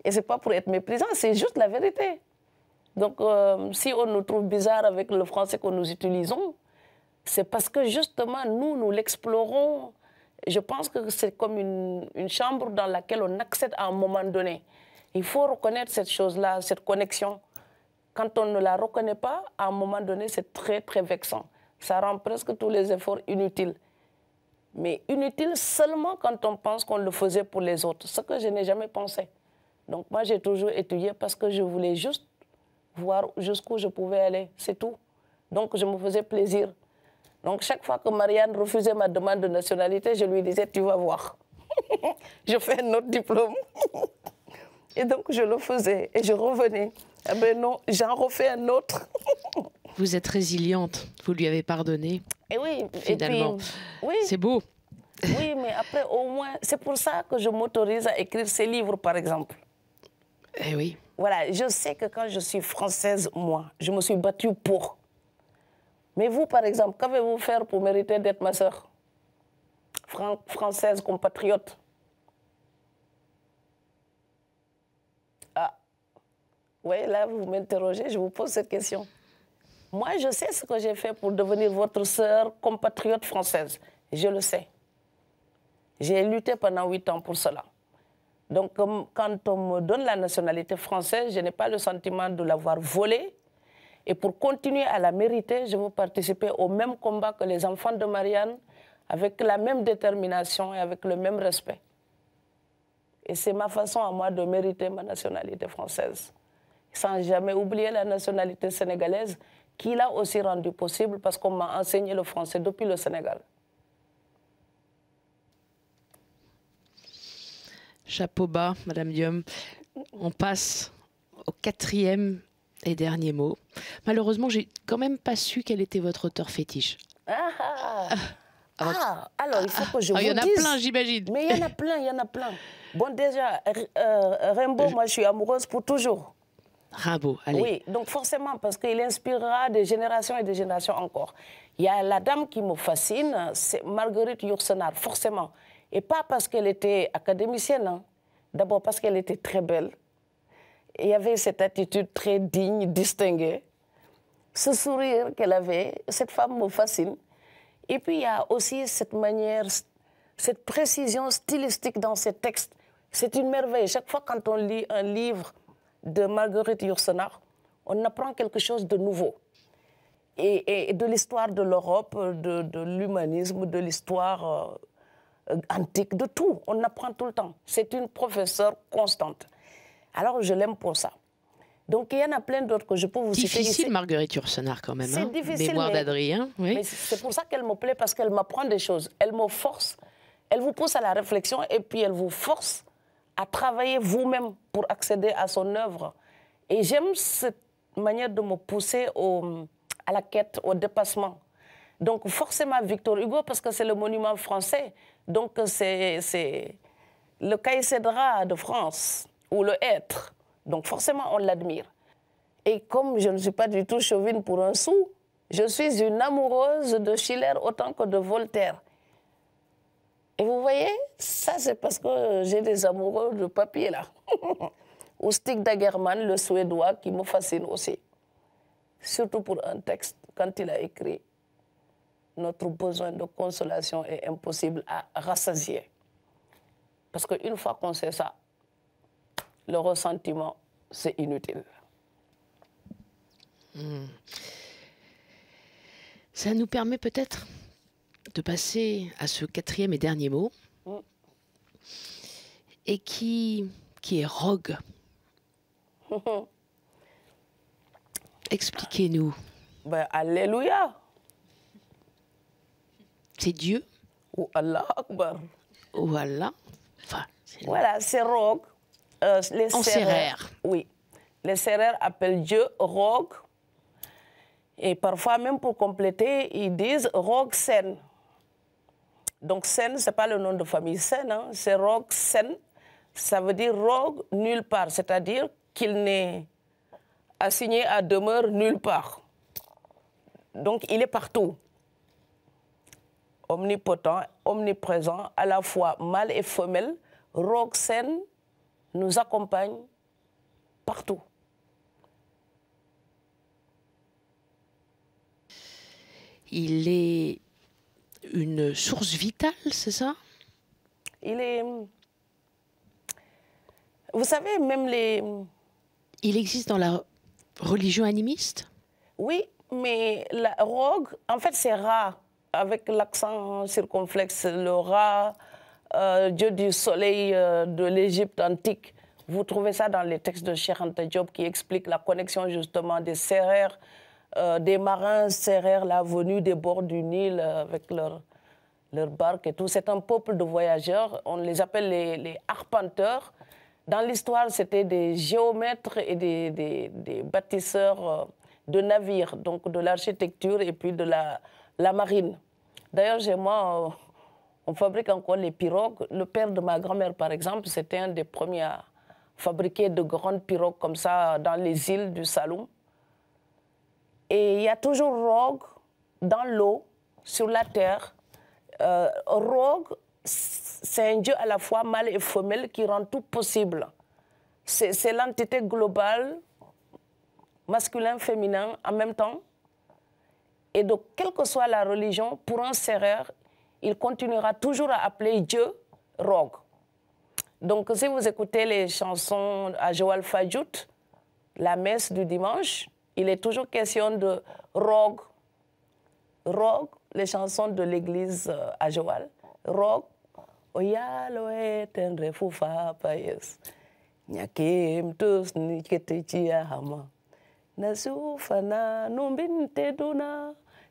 Et ce n'est pas pour être méprisant, c'est juste la vérité. Donc, euh, si on nous trouve bizarre avec le français que nous utilisons, c'est parce que justement, nous, nous l'explorons. Je pense que c'est comme une, une, chambre dans laquelle on accède à un moment donné. Il faut reconnaître cette chose-là, cette connexion. Quand on ne la reconnaît pas, à un moment donné, c'est très, très vexant. Ça rend presque tous les efforts inutiles mais inutile seulement quand on pense qu'on le faisait pour les autres, ce que je n'ai jamais pensé. Donc moi, j'ai toujours étudié parce que je voulais juste voir jusqu'où je pouvais aller, c'est tout. Donc je me faisais plaisir. Donc chaque fois que Marianne refusait ma demande de nationalité, je lui disais, tu vas voir. je fais un autre diplôme. et donc je le faisais et je revenais. Eh ben non, j'en refais un autre. Vous êtes résiliente, vous lui avez pardonné. Et oui, finalement. C'est beau. Oui, mais après, au moins, c'est pour ça que je m'autorise à écrire ces livres, par exemple. Et eh oui. Voilà, je sais que quand je suis française, moi, je me suis battue pour. Mais vous, par exemple, qu'avez-vous fait pour mériter d'être ma sœur Française compatriote. Ah, oui, là, vous m'interrogez, je vous pose cette question. Moi, je sais ce que j'ai fait pour devenir votre sœur compatriote française. Je le sais. J'ai lutté pendant huit ans pour cela. Donc, quand on me donne la nationalité française, je n'ai pas le sentiment de l'avoir volée. Et pour continuer à la mériter, je veux participer au même combat que les enfants de Marianne, avec la même détermination et avec le même respect. Et c'est ma façon à moi de mériter ma nationalité française, sans jamais oublier la nationalité sénégalaise, qui l'a aussi rendu possible parce qu'on m'a enseigné le français depuis le Sénégal. Chapeau bas, Madame Diom. On passe au quatrième et dernier mot. Malheureusement, j'ai quand même pas su quel était votre auteur fétiche. Ah, ah, ah. ah alors il faut que je vous ah, dise. Il y en a plein, j'imagine. Mais il y en a plein, il y en a plein. Bon, déjà, euh, Rimbaud, moi, je suis amoureuse pour toujours. Oui, donc forcément, parce qu'il inspirera des générations et des générations encore. Il y a la dame qui me fascine, c'est Marguerite Yourcenar, forcément. Et pas parce qu'elle était académicienne, hein. d'abord parce qu'elle était très belle. Il y avait cette attitude très digne, distinguée. Ce sourire qu'elle avait, cette femme me fascine. Et puis il y a aussi cette manière, cette précision stylistique dans ses textes. C'est une merveille. Chaque fois quand on lit un livre de Marguerite Yourcenar, on apprend quelque chose de nouveau. Et, de l'histoire de l'Europe, de, l'humanisme, de l'histoire euh, antique, de tout. On apprend tout le temps. C'est une professeure constante. Alors je l'aime pour ça. Donc il y en a plein d'autres que je peux vous difficile, citer. Difficile Marguerite Yourcenar quand même. C'est Mémoire hein, d'Adrien. c'est pour ça qu'elle me plaît parce qu'elle m'apprend des choses. Elle me force. Elle vous pousse à la réflexion et puis elle vous force à travailler vous-même pour accéder à son œuvre. Et j'aime cette manière de me pousser à la quête, au dépassement. Donc forcément Victor Hugo, parce que c'est le monument français, donc c'est le caïcédra de France, ou le être. Donc forcément on l'admire. Et comme je ne suis pas du tout chauvine pour un sou, je suis une amoureuse de Schiller autant que de Voltaire. Et vous voyez, ça c'est parce que j'ai des amoureux de papier là. Ou Dagerman, le Suédois, qui me fascine aussi. Surtout pour un texte, quand il a écrit Notre besoin de consolation est impossible à rassasier. Parce qu'une fois qu'on sait ça, le ressentiment, c'est inutile. Hmm. Ça nous permet peut-être de passer à ce quatrième et dernier mot, mm. et qui, qui est rogue. Expliquez-nous. Bah, alléluia. C'est Dieu. Ou Allah Akbar. Ou Allah. voilà, c'est rogue. Euh, les en Oui. Les serrères appellent Dieu rogue. Et parfois, même pour compléter, ils disent rogue saine. Donc Sen, ce n'est pas le nom de famille Sen, hein. c'est Rogue Sen. Ça veut dire Rogue nulle part, c'est-à-dire qu'il n'est assigné à demeure nulle part. Donc il est partout. Omnipotent, omniprésent, à la fois mâle et femelle, Rogue Sen nous accompagne partout. Il est une source vitale, c'est ça Il est... Vous savez, même les... Il existe dans la religion animiste Oui, mais la rogue, en fait, c'est rat, avec l'accent circonflexe, le rat, euh, dieu du soleil euh, de l'Égypte antique. Vous trouvez ça dans les textes de Cheikh Anta qui explique la connexion justement des serrères euh, des marins serrèrent la venue des bords du Nil euh, avec leurs leur barques et tout. C'est un peuple de voyageurs, on les appelle les, arpenteurs. Dans l'histoire, c'était des géomètres et des, bâtisseurs euh, de navires, donc de l'architecture et puis de la, la marine. D'ailleurs, j'ai moi, on fabrique encore les pirogues. Le père de ma grand-mère, par exemple, c'était un des premiers à fabriquer de grandes pirogues comme ça dans les îles du Saloum. Et il y a toujours Rogue dans l'eau, sur la terre. Euh, rogue, c'est un dieu à la fois mâle et femelle qui rend tout possible. C'est l'entité globale, masculin, féminin, en même temps. Et donc, quelle que soit la religion, pour un serreur, il continuera toujours à appeler Dieu Rogue. Donc, si vous écoutez les chansons à Joël Fajout, « la messe du dimanche, il est toujours question de rogue. Rogue, les chansons de l'église euh, à Joal. Rogue, oh,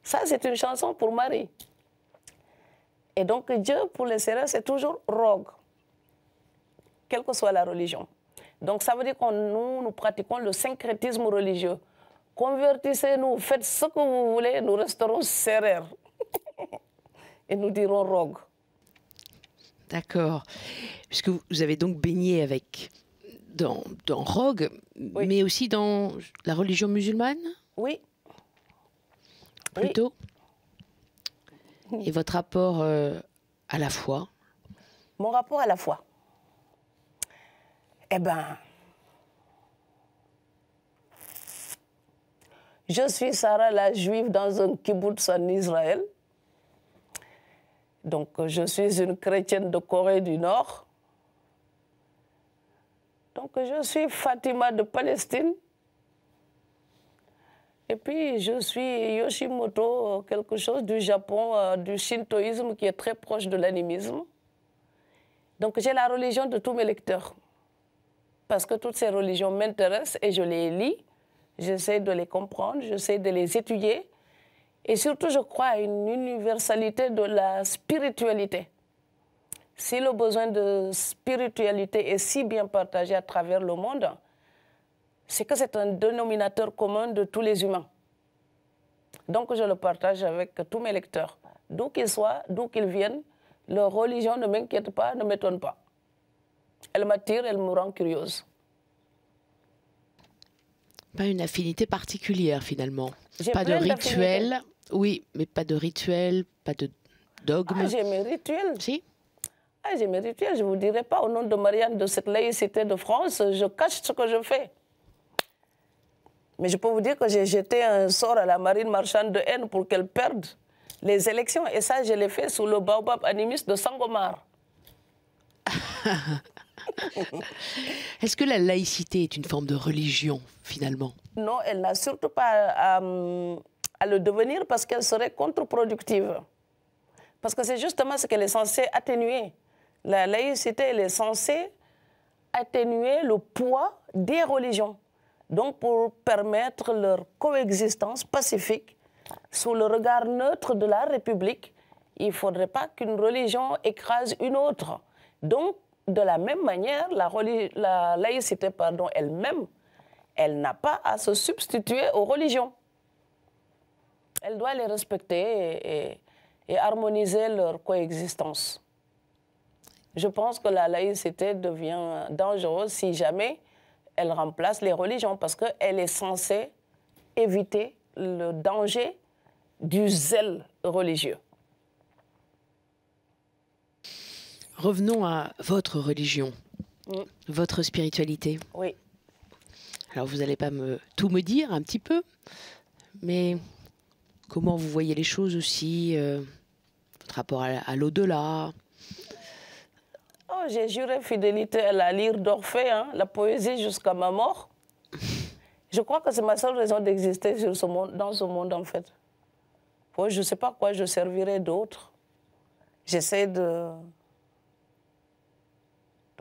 Ça, c'est une chanson pour Marie. Et donc, Dieu, pour les sœurs, c'est toujours rogue, quelle que soit la religion. Donc, ça veut dire que nous, nous pratiquons le syncrétisme religieux. Convertissez-nous, faites ce que vous voulez, nous resterons serrés. Et nous dirons rogue. D'accord. Puisque vous avez donc baigné avec dans, dans Rogue, mais aussi dans la religion musulmane Oui. Plutôt Et votre rapport euh, à la foi Mon rapport à la foi Eh ben, Je suis Sarah la juive dans un kibbutz en Israël. Donc je suis une chrétienne de Corée du Nord. Donc je suis Fatima de Palestine. Et puis je suis Yoshimoto, quelque chose du Japon, euh, du shintoïsme qui est très proche de l'animisme. Donc j'ai la religion de tous mes lecteurs. Parce que toutes ces religions m'intéressent et je les lis J'essaie de les comprendre, j'essaie de les étudier. Et surtout, je crois à une universalité de la spiritualité. Si le besoin de spiritualité est si bien partagé à travers le monde, c'est que c'est un dénominateur commun de tous les humains. Donc je le partage avec tous mes lecteurs. D'où qu'ils soient, d'où qu'ils viennent, leur religion ne m'inquiète pas, ne m'étonne pas. Elle m'attire, elle me rend curieuse. Pas une affinité particulière finalement. Pas de rituel. Oui, mais pas de rituel, pas de dogme. Ah, j'ai mes rituels. Si. Ah, j'ai mes rituels. Je ne vous dirai pas au nom de Marianne de cette laïcité de France, je cache ce que je fais. Mais je peux vous dire que j'ai jeté un sort à la marine marchande de haine pour qu'elle perde les élections. Et ça, je l'ai fait sous le baobab animiste de Sangomar. Est-ce que la laïcité est une forme de religion, finalement Non, elle n'a surtout pas euh, à, le devenir parce qu'elle serait contre-productive. Parce que c'est justement ce qu'elle est censée atténuer. La laïcité, elle est censée atténuer le poids des religions. Donc pour permettre leur coexistence pacifique sous le regard neutre de la République, il ne faudrait pas qu'une religion écrase une autre. Donc de la même manière, la, laïcité pardon, elle-même, elle, n'a pas à se substituer aux religions. Elle doit les respecter et, et harmoniser leur coexistence. Je pense que la laïcité devient dangereuse si jamais elle remplace les religions parce qu'elle est censée éviter le danger du zèle religieux. Revenons à votre religion, mm. votre spiritualité. Oui. Alors vous n'allez pas me tout me dire un petit peu, mais comment vous voyez les choses aussi, euh, votre rapport à, l'au-delà. Oh, j'ai juré fidélité à la lyre d'Orphée, hein, la poésie jusqu'à ma mort. Je crois que c'est ma seule raison d'exister dans ce monde, en fait. je ne sais pas quoi je servirai d'autre. J'essaie de,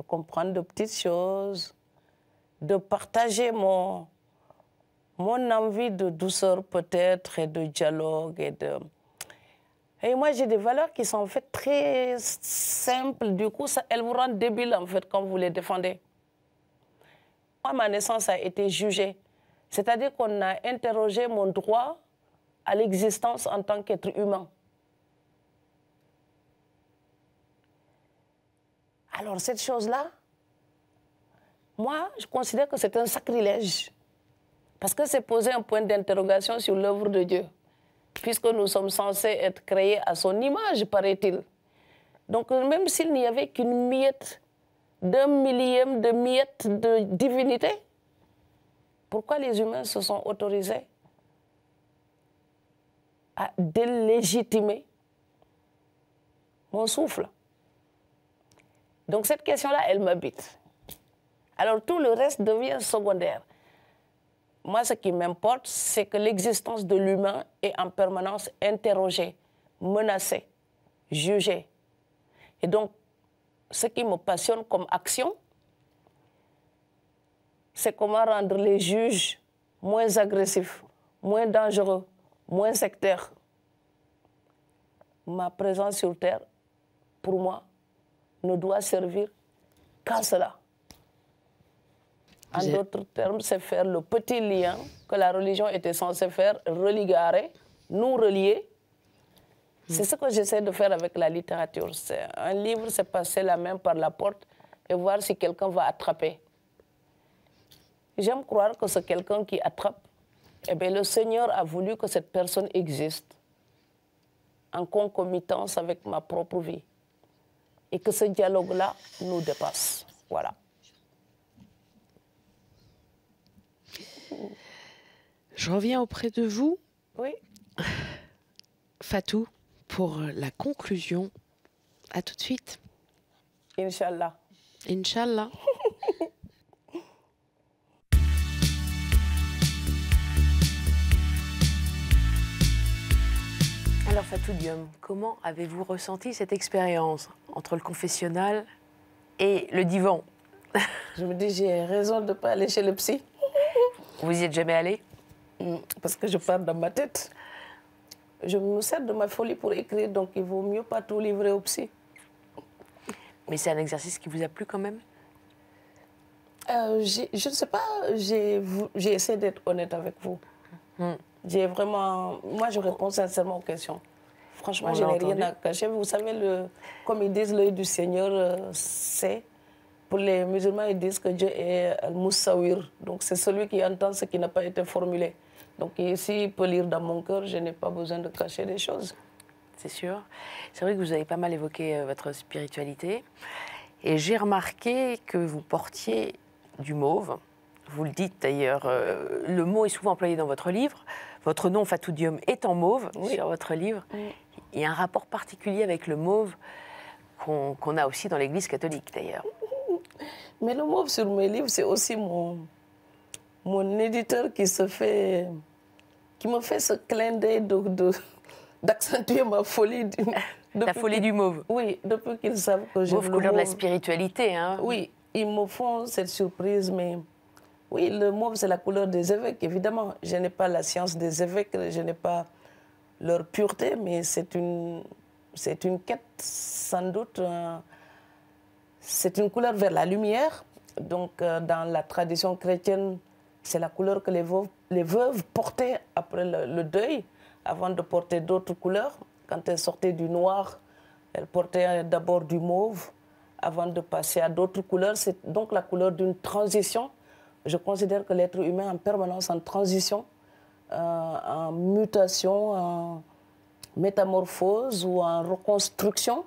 comprendre de petites choses, de partager mon, mon envie de douceur peut-être et de dialogue et de... Et moi, j'ai des valeurs qui sont en fait très simples. Du coup, ça, elles vous rendent débiles, en fait, quand vous les défendez. Moi, ma naissance a été jugée. C'est-à-dire qu'on a interrogé mon droit à l'existence en tant qu'être humain. Alors cette chose-là, moi, je considère que c'est un sacrilège. Parce que c'est poser un point d'interrogation sur l'œuvre de Dieu, puisque nous sommes censés être créés à son image, paraît-il. Donc même s'il n'y avait qu'une miette, d'un millième de miette de divinité, pourquoi les humains se sont autorisés à délégitimer mon souffle donc cette question-là, elle m'habite. Alors tout le reste devient secondaire. Moi, ce qui m'importe, c'est que l'existence de l'humain est en permanence interrogée, menacée, jugée. Et donc, ce qui me passionne comme action, c'est comment rendre les juges moins agressifs, moins dangereux, moins sectaires. Ma présence sur Terre, pour moi, ne doit servir qu'à cela. En d'autres termes, c'est faire le petit lien que la religion était censée faire, religarer, nous relier. Hmm. C'est ce que j'essaie de faire avec la littérature. Un livre, c'est passer la main par la porte et voir si quelqu'un va attraper. J'aime croire que c'est quelqu'un qui attrape. Eh bien, le Seigneur a voulu que cette personne existe en concomitance avec ma propre vie et que ce dialogue-là nous dépasse. Voilà. Je reviens auprès de vous. Oui. Fatou, pour la conclusion, à tout de suite. Inch'Allah. Inch'Allah. Alors Fatou Diom, comment avez-vous ressenti cette expérience entre le confessionnal et le divan Je me dis, j'ai raison de ne pas aller chez le psy. Vous y êtes jamais allé hmm, Parce que je parle dans ma tête. Je me sers de ma folie pour écrire, donc il vaut mieux pas tout livrer au psy. Mais c'est un exercice qui vous a plu quand même euh, Je ne sais pas, j'ai essayé d'être honnête avec vous. Hmm vraiment. Moi, je réponds sincèrement aux questions. Franchement, je n'ai rien à cacher. Vous savez, le, comme ils disent, l'œil du Seigneur, euh, sait. c'est. Pour les musulmans, ils disent que Dieu est Moussawir. Donc, c'est celui qui entend ce qui n'a pas été formulé. Donc, ici, il peut lire dans mon cœur, je n'ai pas besoin de cacher des choses. C'est sûr. C'est vrai que vous avez pas mal évoqué euh, votre spiritualité. Et j'ai remarqué que vous portiez du mauve. Vous le dites d'ailleurs, euh, le mot est souvent employé dans votre livre. Votre nom, Fatou est en mauve sur votre livre. Il y a un rapport particulier avec le mauve qu'on a aussi dans l'Église catholique, d'ailleurs. Mais le mauve sur mes livres, c'est aussi mon, mon éditeur qui se fait... qui me fait ce clin d'œil d'accentuer ma folie du, la folie du mauve. Oui, depuis qu'ils savent que j'ai le mauve. couleur de la spiritualité. Hein. Oui, ils me font cette surprise, mais oui, le mauve, c'est la couleur des évêques, évidemment. Je n'ai pas la science des évêques, je n'ai pas leur pureté, mais c'est une, c'est une quête, sans doute. Euh, c'est une couleur vers la lumière. Donc, euh, dans la tradition chrétienne, c'est la couleur que les veuves, portaient après le, le, deuil, avant de porter d'autres couleurs. Quand elles sortaient du noir, elles portaient d'abord du mauve, avant de passer à d'autres couleurs. C'est donc la couleur d'une transition je considère que l'être humain en permanence en transition, euh, en mutation, en métamorphose ou en reconstruction.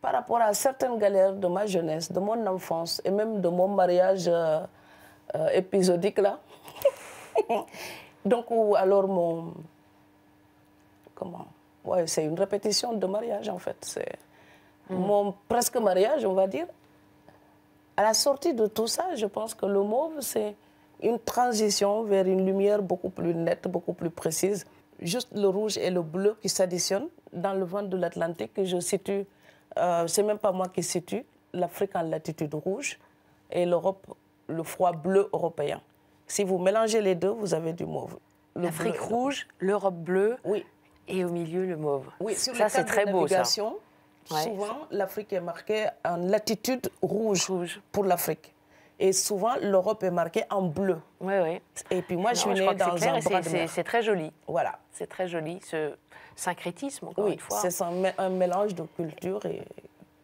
Par rapport à certaines galères de ma jeunesse, de mon enfance et même de mon mariage euh, épisodique là. Donc, ou alors mon... Comment Ouais, c'est une répétition de mariage en fait. C'est mon presque mariage, on va dire. À la sortie de tout ça, je pense que le mauve, c'est une transition vers une lumière beaucoup plus nette, beaucoup plus précise. Juste le rouge et le bleu qui s'additionnent dans le vent de l'Atlantique, je situe, euh, c'est même pas moi qui situe, l'Afrique en latitude rouge et l'Europe, le froid bleu européen. Si vous mélangez les deux, vous avez du mauve. L'Afrique rouge, l'Europe bleue. Oui. Et au milieu, le mauve. Oui, ça, c'est très beau, ça. Souvent, l'Afrique est marquée en latitude rouge, pour l'Afrique. Et souvent, l'Europe est marquée en bleu. Oui, oui. Et puis moi, je suis née dans un bras C'est très joli. Voilà. C'est très joli, ce syncrétisme, encore une fois. c'est un, mélange de cultures. Et...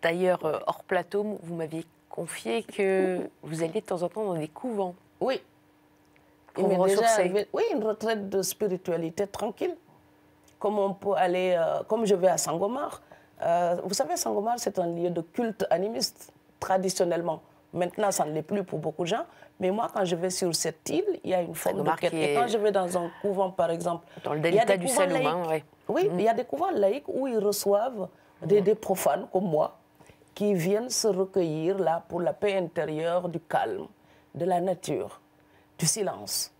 D'ailleurs, euh, hors plateau, vous m'aviez confié que vous alliez de temps en temps dans des couvents. Oui. oui, une retraite de spiritualité tranquille. Comme on peut aller, euh, comme je vais à saint Sangomar, euh, vous savez, Sangomar, c'est un lieu de culte animiste, traditionnellement. Maintenant, ça ne l'est plus pour beaucoup de gens. Mais moi, quand je vais sur cette île, il y a une forme de quête. Et quand je vais dans un couvent, par exemple... Dans le delta du oui. Oui, mm. il y a des couvents laïcs où ils reçoivent des, mm. des profanes comme moi qui viennent se recueillir là pour la paix intérieure, du calme, de la nature, du silence.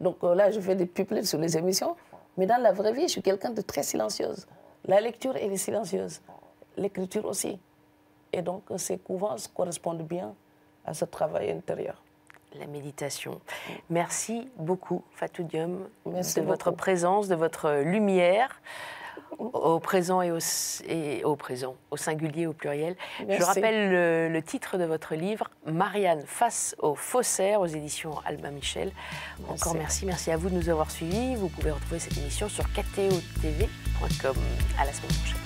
Donc euh, là, je fais des pupilles sur les émissions, mais dans la vraie vie, je suis quelqu'un de très silencieuse. La lecture, est silencieuse. L'écriture aussi. Et donc, ces couvances correspondent bien à ce travail intérieur. La méditation. Merci beaucoup, Fatoudium, de votre présence, de votre lumière au présent et au, et au, présent, au singulier, au pluriel. Je rappelle le, titre de votre livre, Marianne face aux faussaires, aux éditions Albin Michel. Encore merci, merci à vous de nous avoir suivis. Vous pouvez retrouver cette émission sur ktotv.com. À la semaine prochaine.